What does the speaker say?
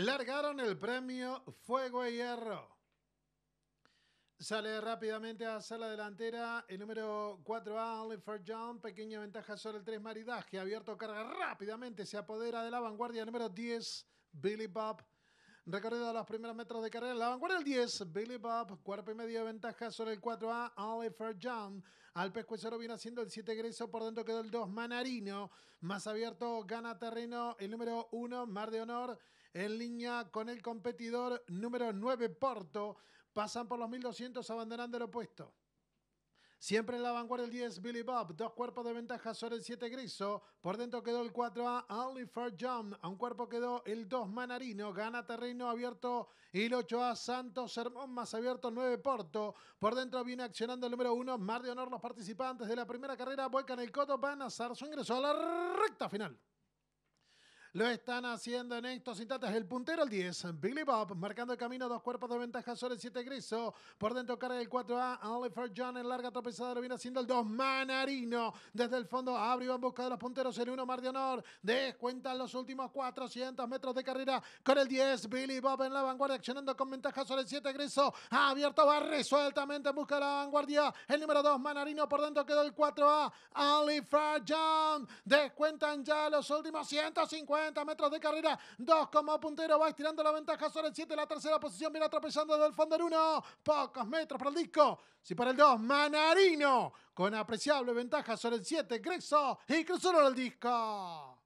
Largaron el premio Fuego y Hierro. Sale rápidamente a la delantera el número 4A, for John. Pequeña ventaja sobre el 3 Maridaje. Abierto carga rápidamente. Se apodera de la vanguardia el número 10, Billy Bob. Recorrido a los primeros metros de carrera, la vanguardia el 10, Billy Bob, cuerpo y medio de ventaja sobre el 4A, Oliver Young. Al pescuezero viene haciendo el 7 egreso, por dentro quedó el 2, Manarino. Más abierto, gana terreno el número 1, Mar de Honor, en línea con el competidor número 9, Porto. Pasan por los 1200, abandonando el opuesto. Siempre en la vanguardia el 10 Billy Bob, dos cuerpos de ventaja sobre el 7 Griso. Por dentro quedó el 4A for John, a un cuerpo quedó el 2 Manarino, gana terreno abierto el 8A Santos Sermón más abierto 9 Porto. Por dentro viene accionando el número 1 Mar de Honor. Los participantes de la primera carrera vuelcan el coto, van a su ingreso a la recta final. Lo están haciendo en estos instantes. El puntero el 10, Billy Bob, marcando el camino, dos cuerpos de ventaja sobre el 7 Griso. Por dentro carga el 4A, Oliver John en larga tropezada, lo viene haciendo el 2, Manarino. Desde el fondo abre y va en busca de los punteros, el 1, Mar de Honor. Descuentan los últimos 400 metros de carrera con el 10, Billy Bob en la vanguardia, accionando con ventaja sobre el 7 Griso. Abierto va resueltamente en busca la vanguardia. El número 2, Manarino, por dentro queda el 4A, Oliver John. Descuentan ya los últimos 150 metros de carrera. Dos como puntero, va estirando la ventaja sobre el 7. La tercera posición viene atropellando desde el fondo el 1. Pocos metros para el disco. Si para el 2, Manarino. Con apreciable ventaja sobre el 7, Grexo. Y cruzó el disco.